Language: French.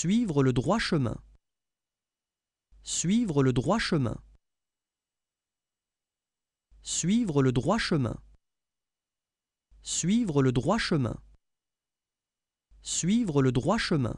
Suivre le droit chemin. Suivre le droit chemin. Suivre le droit chemin. Suivre le droit chemin. Suivre le droit chemin.